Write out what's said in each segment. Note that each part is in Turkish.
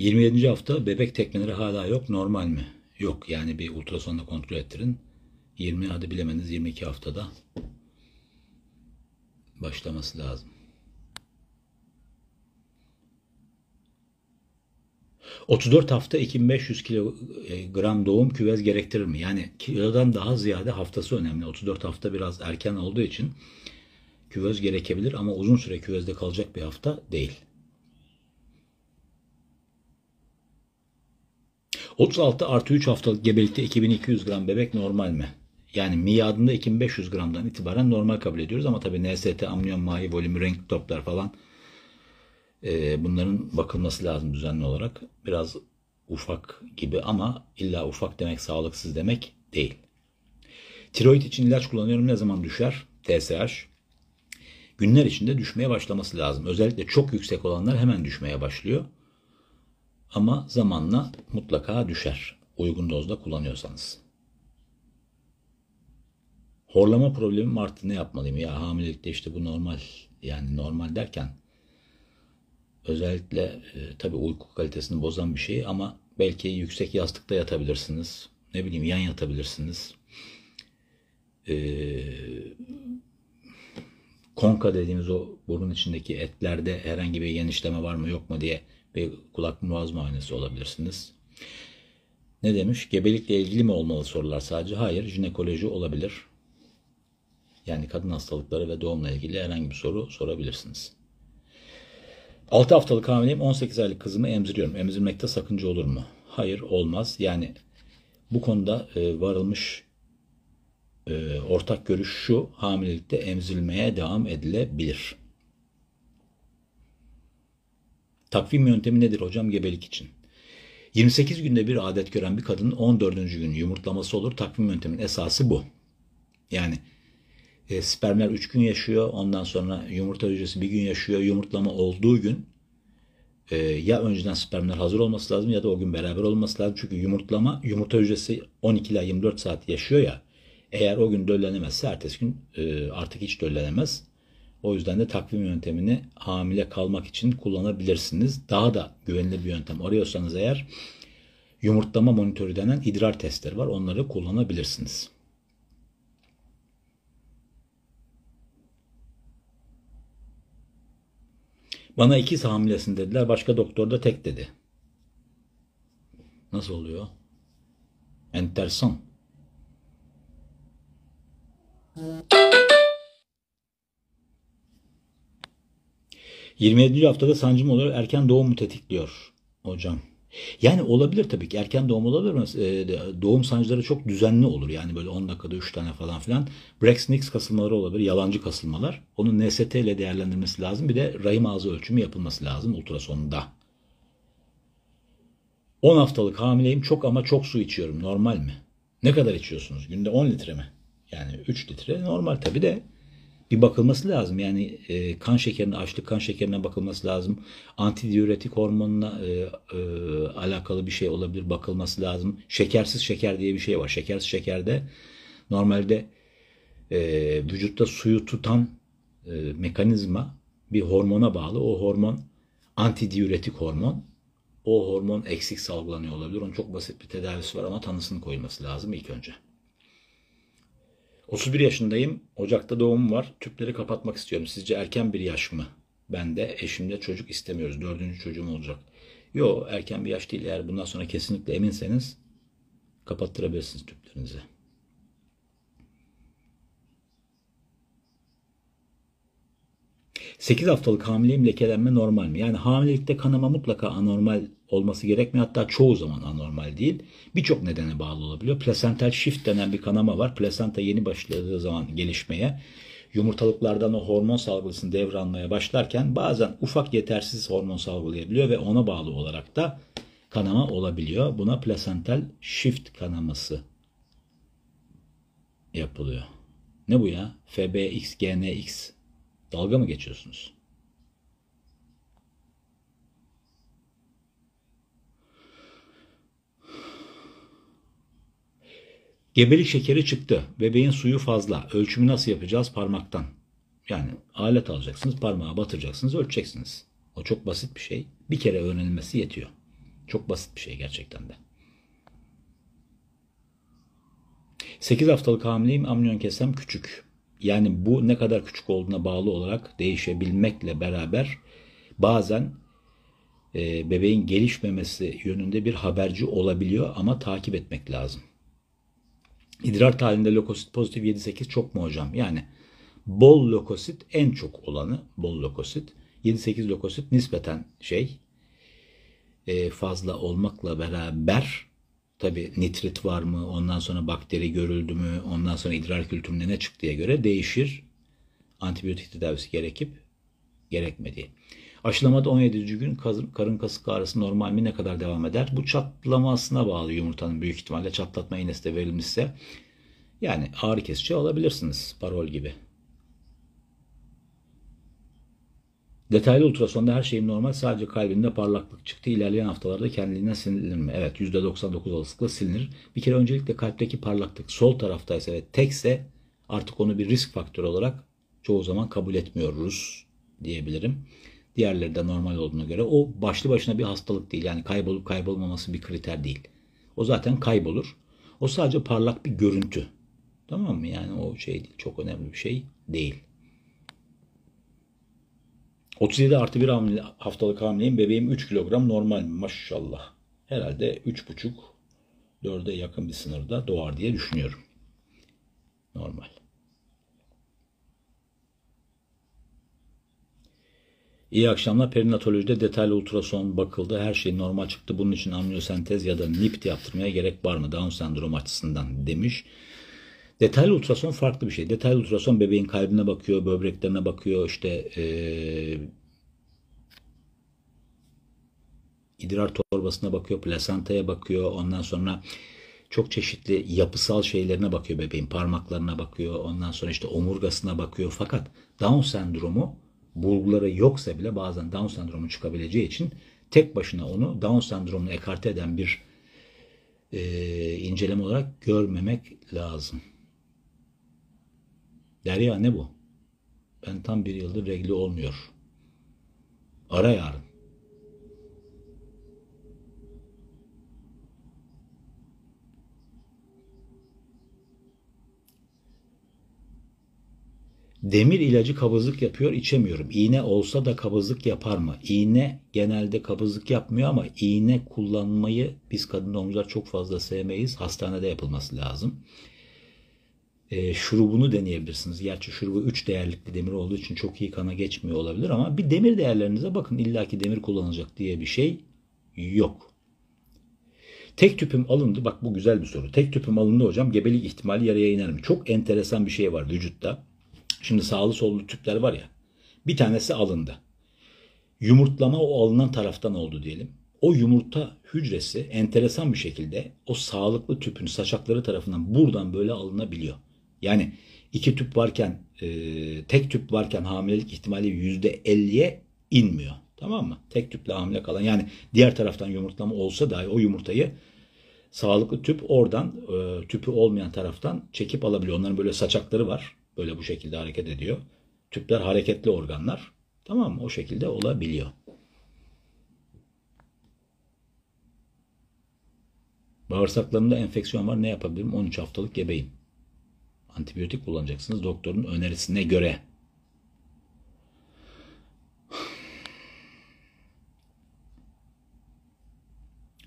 27. hafta bebek tekmeleri hala yok. Normal mi? Yok. Yani bir ultrasonda kontrol ettirin. 20 hadi bilemeniz 22 haftada başlaması lazım. ...34 hafta 2500 kilogram e, doğum küvez gerektirir mi? Yani kilodan daha ziyade haftası önemli. 34 hafta biraz erken olduğu için küvez gerekebilir ama uzun süre küvezde kalacak bir hafta değil. 36 artı 3 haftalık gebelikte 2200 gram bebek normal mi? Yani miyadında 2500 gramdan itibaren normal kabul ediyoruz ama tabii NST, amniyon mahi volümü, renk toplar falan e, bunların bakılması lazım düzenli olarak. Biraz ufak gibi ama illa ufak demek sağlıksız demek değil. Tiroid için ilaç kullanıyorum ne zaman düşer? TSH. Günler içinde düşmeye başlaması lazım. Özellikle çok yüksek olanlar hemen düşmeye başlıyor. Ama zamanla mutlaka düşer. Uygun dozda kullanıyorsanız. Horlama problemim arttı ne yapmalıyım? Ya hamilelikte işte bu normal. Yani normal derken özellikle e, tabii uyku kalitesini bozan bir şey ama belki yüksek yastıkta yatabilirsiniz. Ne bileyim yan yatabilirsiniz. Ee, konka dediğimiz o burun içindeki etlerde herhangi bir genişleme var mı yok mu diye bir kulak boğazma aynası olabilirsiniz. Ne demiş? Gebelikle ilgili mi olmalı sorular sadece? Hayır, jinekoloji olabilir. Yani kadın hastalıkları ve doğumla ilgili herhangi bir soru sorabilirsiniz. 6 haftalık hamileyim 18 aylık kızımı emziriyorum. Emzirmekte sakınca olur mu? Hayır olmaz. Yani bu konuda e, varılmış e, ortak görüş şu hamilelikte emzirmeye devam edilebilir. Takvim yöntemi nedir hocam gebelik için? 28 günde bir adet gören bir kadının 14. günü yumurtlaması olur. Takvim yönteminin esası bu. Yani e, spermler 3 gün yaşıyor. Ondan sonra yumurta hücresi bir gün yaşıyor. Yumurtlama olduğu gün e, ya önceden spermler hazır olması lazım ya da o gün beraber olması lazım. Çünkü yumurtlama yumurta hücresi 12 ila 24 saat yaşıyor ya. Eğer o gün döllenemezse ertesi gün e, artık hiç döllenemez. O yüzden de takvim yöntemini hamile kalmak için kullanabilirsiniz. Daha da güvenilir bir yöntem arıyorsanız eğer yumurtlama monitörü denen idrar testleri var. Onları kullanabilirsiniz. Bana iki hamilesin dediler. Başka doktor da tek dedi. Nasıl oluyor? Enteresan. 27. haftada sancım olarak erken doğum mu tetikliyor hocam? Yani olabilir tabii ki erken doğum olabilir ama e, doğum sancıları çok düzenli olur. Yani böyle 10 dakikada 3 tane falan filan. Brex-Nix kasılmaları olabilir, yalancı kasılmalar. Onun NST ile değerlendirmesi lazım. Bir de rahim ağzı ölçümü yapılması lazım ultrasonunda. 10 haftalık hamileyim çok ama çok su içiyorum. Normal mi? Ne kadar içiyorsunuz? Günde 10 litre mi? Yani 3 litre normal tabii de bir bakılması lazım. Yani e, kan şekerine, açlık kan şekerine bakılması lazım. Antidiüretik hormonla e, e, alakalı bir şey olabilir bakılması lazım. Şekersiz şeker diye bir şey var. Şekersiz şekerde normalde e, vücutta suyu tutan e, mekanizma bir hormona bağlı. O hormon antidiüretik hormon. O hormon eksik salgılanıyor olabilir. Onun çok basit bir tedavisi var ama tanısının koyulması lazım ilk önce. 31 yaşındayım. Ocakta doğumum var. Tüpleri kapatmak istiyorum. Sizce erken bir yaş mı? Ben de eşimle çocuk istemiyoruz. Dördüncü çocuğum olacak. Yo erken bir yaş değil. Eğer bundan sonra kesinlikle eminseniz kapattırabilirsiniz tüplerinizi. Sekiz haftalık hamileyim lekelenme normal mi? Yani hamilelikte kanama mutlaka anormal olması gerekmiyor. Hatta çoğu zaman anormal değil. Birçok nedene bağlı olabiliyor. Plasental shift denen bir kanama var. Plasenta yeni başladığı zaman gelişmeye yumurtalıklardan o hormon salgısını devranmaya başlarken bazen ufak yetersiz hormon salgılayabiliyor ve ona bağlı olarak da kanama olabiliyor. Buna plasental shift kanaması yapılıyor. Ne bu ya? fbxgnx Dalga mı geçiyorsunuz? Gebelik şekeri çıktı. Bebeğin suyu fazla. Ölçümü nasıl yapacağız? Parmaktan. Yani alet alacaksınız, parmağa batıracaksınız, ölçeceksiniz. O çok basit bir şey. Bir kere öğrenilmesi yetiyor. Çok basit bir şey gerçekten de. 8 haftalık hamileyim, amniyon kesem küçük. Yani bu ne kadar küçük olduğuna bağlı olarak değişebilmekle beraber bazen e, bebeğin gelişmemesi yönünde bir haberci olabiliyor ama takip etmek lazım. İdrar halinde lokosit pozitif 7-8 çok mu hocam? Yani bol lokosit en çok olanı bol lokosit. 7-8 lokosit nispeten şey e, fazla olmakla beraber tabi nitrit var mı ondan sonra bakteri görüldü mü ondan sonra idrar kültüründe ne çıktıya göre değişir. Antibiyotik tedavisi gerekip gerekmediği. Aşılamada 17. gün karın kasık ağrısı normal mi ne kadar devam eder? Bu çatlamasına bağlı yumurtanın büyük ihtimalle çatlatma iğnesi de verilmişse. Yani ağrı kesici alabilirsiniz parol gibi. Detaylı ultrasonda her şeyim normal. Sadece kalbinde parlaklık çıktı. İlerleyen haftalarda kendiliğinden silinir mi? Evet %99 olasılıkla silinir. Bir kere öncelikle kalpteki parlaklık sol taraftaysa ve tekse artık onu bir risk faktörü olarak çoğu zaman kabul etmiyoruz diyebilirim. Diğerleri de normal olduğuna göre o başlı başına bir hastalık değil. Yani kaybolup kaybolmaması bir kriter değil. O zaten kaybolur. O sadece parlak bir görüntü. Tamam mı? Yani o şey değil. Çok önemli bir şey değil. 37 artı 1 hamile, haftalık hamileyim. Bebeğim 3 kilogram normal maşallah. Herhalde 3,5 4'e yakın bir sınırda doğar diye düşünüyorum. Normal. İyi akşamlar. Perinatolojide detaylı ultrason bakıldı. Her şey normal çıktı. Bunun için amniyosentez ya da NIPT yaptırmaya gerek var mı? Down sendromu açısından demiş. Detaylı ultrason farklı bir şey. Detaylı ultrason bebeğin kalbine bakıyor, böbreklerine bakıyor, işte ee, idrar torbasına bakıyor, plasentaya bakıyor. Ondan sonra çok çeşitli yapısal şeylerine bakıyor bebeğin. Parmaklarına bakıyor. Ondan sonra işte omurgasına bakıyor. Fakat Down sendromu bulguları yoksa bile bazen Down sendromu çıkabileceği için tek başına onu Down sendromunu ekarte eden bir e, inceleme olarak görmemek lazım. Derya ne bu? Ben tam bir yıldır regli olmuyor. Ara yarın. Demir ilacı kabızlık yapıyor içemiyorum. İğne olsa da kabızlık yapar mı? İğne genelde kabızlık yapmıyor ama iğne kullanmayı biz kadın doğumcular çok fazla sevmeyiz. Hastanede yapılması lazım. E, şurubunu deneyebilirsiniz. Gerçi şurubu 3 değerlikli demir olduğu için çok iyi kana geçmiyor olabilir ama bir demir değerlerinize bakın. İlla ki demir kullanılacak diye bir şey yok. Tek tüpüm alındı. Bak bu güzel bir soru. Tek tüpüm alındı hocam. Gebelik ihtimali yarıya iner mi? Çok enteresan bir şey var vücutta Şimdi sağlı sollu tüpler var ya. Bir tanesi alındı. Yumurtlama o alınan taraftan oldu diyelim. O yumurta hücresi enteresan bir şekilde o sağlıklı tüpün saçakları tarafından buradan böyle alınabiliyor. Yani iki tüp varken, e, tek tüp varken hamilelik ihtimali %50'ye inmiyor. Tamam mı? Tek tüple hamile kalan yani diğer taraftan yumurtlama olsa dahi o yumurtayı sağlıklı tüp oradan e, tüpü olmayan taraftan çekip alabiliyor. Onların böyle saçakları var. Böyle bu şekilde hareket ediyor. Tüpler hareketli organlar. Tamam mı? O şekilde olabiliyor. Bağırsaklarımda enfeksiyon var. Ne yapabilirim? 13 haftalık gebeyim. Antibiyotik kullanacaksınız doktorun önerisine göre.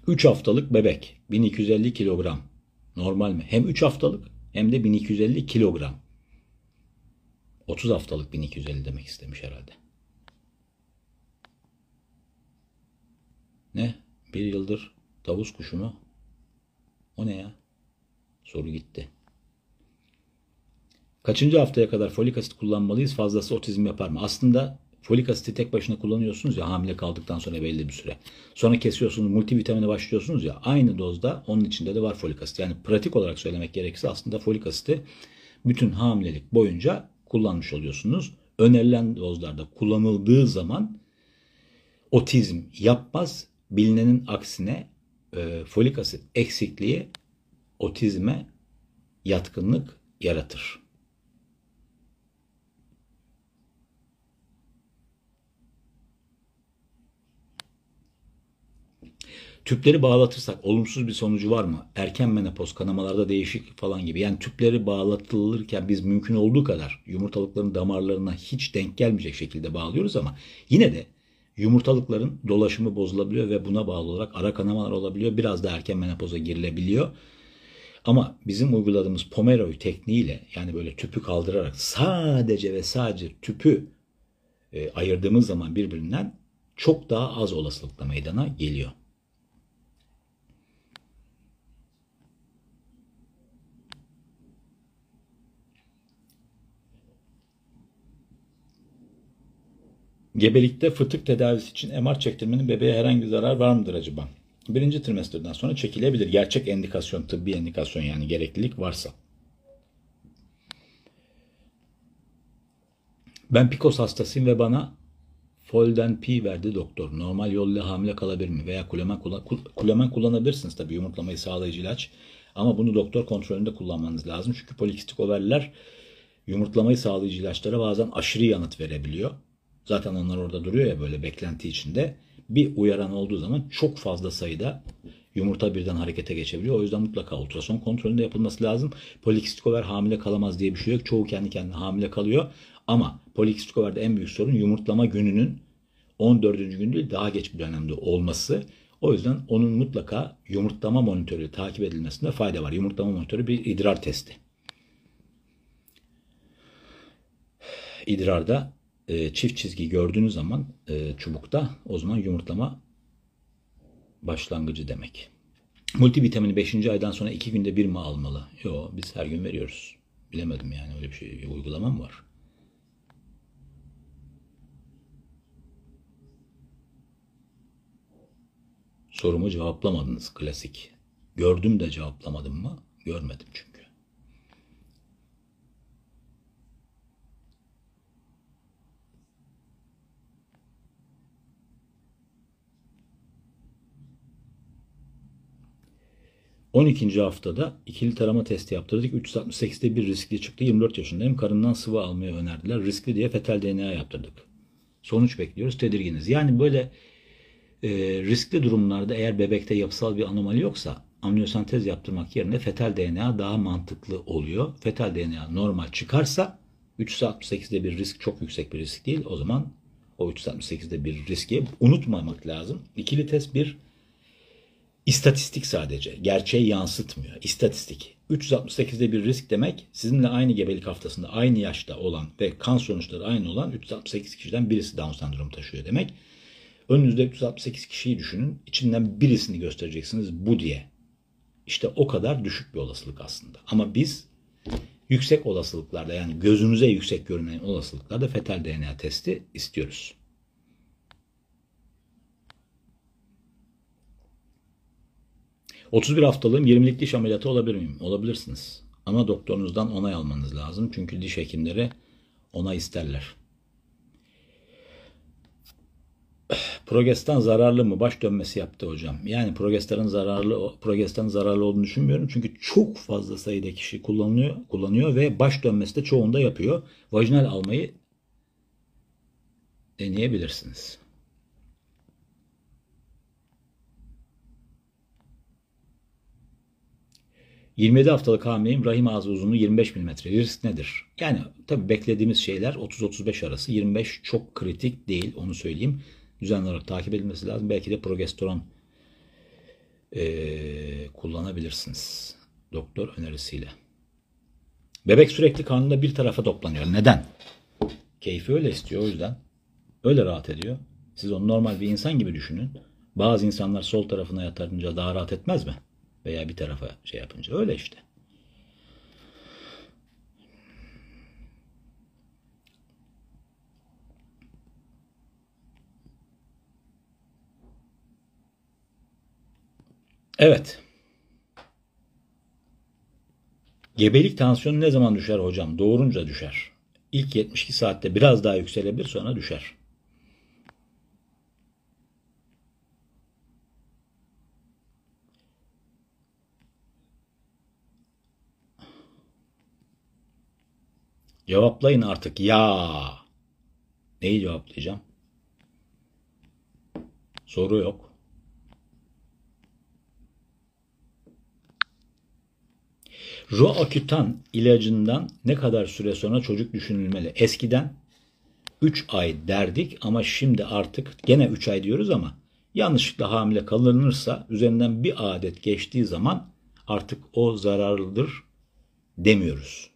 Üç haftalık bebek 1250 kilogram. Normal mi? Hem 3 haftalık hem de 1250 kilogram. 30 haftalık 1250 demek istemiş herhalde. Ne? Bir yıldır tavus kuşu mu? O ne ya? Soru gitti. Kaçıncı haftaya kadar folik asit kullanmalıyız? Fazlası otizm yapar mı? Aslında folik asiti tek başına kullanıyorsunuz ya hamile kaldıktan sonra belli bir süre. Sonra kesiyorsunuz multivitamine başlıyorsunuz ya aynı dozda onun içinde de var folik asit. Yani pratik olarak söylemek gerekirse aslında folik asiti bütün hamilelik boyunca kullanmış oluyorsunuz. Önerilen dozlarda kullanıldığı zaman otizm yapmaz, bilinenin aksine e, folik asit eksikliği otizme yatkınlık yaratır. Tüpleri bağlatırsak olumsuz bir sonucu var mı? Erken menopoz, kanamalarda değişik falan gibi. Yani tüpleri bağlatılırken biz mümkün olduğu kadar yumurtalıkların damarlarına hiç denk gelmeyecek şekilde bağlıyoruz ama yine de yumurtalıkların dolaşımı bozulabiliyor ve buna bağlı olarak ara kanamalar olabiliyor. Biraz da erken menopoza girilebiliyor. Ama bizim uyguladığımız Pomeroy tekniğiyle yani böyle tüpü kaldırarak sadece ve sadece tüpü e, ayırdığımız zaman birbirinden çok daha az olasılıkla meydana geliyor. Gebelikte fıtık tedavisi için MR çektirmenin bebeğe herhangi bir zarar var mıdır acaba? Birinci trimesterden sonra çekilebilir. Gerçek endikasyon, tıbbi endikasyon yani gereklilik varsa. Ben PCOS hastasıyım ve bana Folden P verdi doktor. Normal yolla hamile kalabilir mi? Veya kulemen, kulemen kullanabilirsiniz tabii yumurtlamayı sağlayıcı ilaç. Ama bunu doktor kontrolünde kullanmanız lazım. Çünkü polikistik overler yumurtlamayı sağlayıcı ilaçlara bazen aşırı yanıt verebiliyor. Zaten onlar orada duruyor ya böyle beklenti içinde. Bir uyaran olduğu zaman çok fazla sayıda yumurta birden harekete geçebiliyor. O yüzden mutlaka ultrason kontrolünde yapılması lazım. Polikistik over hamile kalamaz diye bir şey yok. Çoğu kendi kendine hamile kalıyor. Ama polikistik overde en büyük sorun yumurtlama gününün 14. gün değil daha geç bir dönemde olması. O yüzden onun mutlaka yumurtlama monitörü takip edilmesinde fayda var. Yumurtlama monitörü bir idrar testi. İdrarda e, çift çizgi gördüğünüz zaman e, çubukta o zaman yumurtlama başlangıcı demek. Multivitamini 5. aydan sonra 2 günde bir mi almalı? Yok biz her gün veriyoruz. Bilemedim yani öyle bir şey bir uygulamam var. Sorumu cevaplamadınız klasik. Gördüm de cevaplamadım mı? Görmedim çünkü. 12. haftada ikili tarama testi yaptırdık. 368'de bir riskli çıktı. 24 yaşındayım. Karından sıvı almayı önerdiler. Riskli diye fetal DNA yaptırdık. Sonuç bekliyoruz. Tedirginiz. Yani böyle e, riskli durumlarda eğer bebekte yapısal bir anomali yoksa amniyosentez yaptırmak yerine fetal DNA daha mantıklı oluyor. Fetal DNA normal çıkarsa 368'de bir risk çok yüksek bir risk değil. O zaman o 368'de bir riski unutmamak lazım. İkili test bir İstatistik sadece. Gerçeği yansıtmıyor. İstatistik. 368'de bir risk demek sizinle aynı gebelik haftasında aynı yaşta olan ve kan sonuçları aynı olan 368 kişiden birisi Down sendromu taşıyor demek. Önünüzde 368 kişiyi düşünün. İçinden birisini göstereceksiniz bu diye. İşte o kadar düşük bir olasılık aslında. Ama biz yüksek olasılıklarda yani gözünüze yüksek görünen olasılıklarda fetal DNA testi istiyoruz. 31 haftalığım 20'lik diş ameliyatı olabilir miyim? Olabilirsiniz. Ama doktorunuzdan onay almanız lazım. Çünkü diş hekimleri onay isterler. Progestan zararlı mı? Baş dönmesi yaptı hocam. Yani progestanın zararlı progestan zararlı olduğunu düşünmüyorum. Çünkü çok fazla sayıda kişi kullanıyor, kullanıyor ve baş dönmesi de çoğunda yapıyor. Vajinal almayı deneyebilirsiniz. 27 haftalık hamileyim rahim ağzı uzunluğu 25 mm. Risk nedir? Yani tabii beklediğimiz şeyler 30-35 arası. 25 çok kritik değil onu söyleyeyim. Düzenli olarak takip edilmesi lazım. Belki de progesteron ee, kullanabilirsiniz. Doktor önerisiyle. Bebek sürekli karnında bir tarafa toplanıyor. Neden? Keyfi öyle istiyor o yüzden. Öyle rahat ediyor. Siz onu normal bir insan gibi düşünün. Bazı insanlar sol tarafına yatınca daha rahat etmez mi? veya bir tarafa şey yapınca öyle işte. Evet. Gebelik tansiyonu ne zaman düşer hocam? Doğurunca düşer. İlk 72 saatte biraz daha yükselebilir sonra düşer. Cevaplayın artık ya. Neyi cevaplayacağım? Soru yok. Roakutan ilacından ne kadar süre sonra çocuk düşünülmeli? Eskiden 3 ay derdik ama şimdi artık gene 3 ay diyoruz ama yanlışlıkla hamile kalınırsa üzerinden bir adet geçtiği zaman artık o zararlıdır demiyoruz.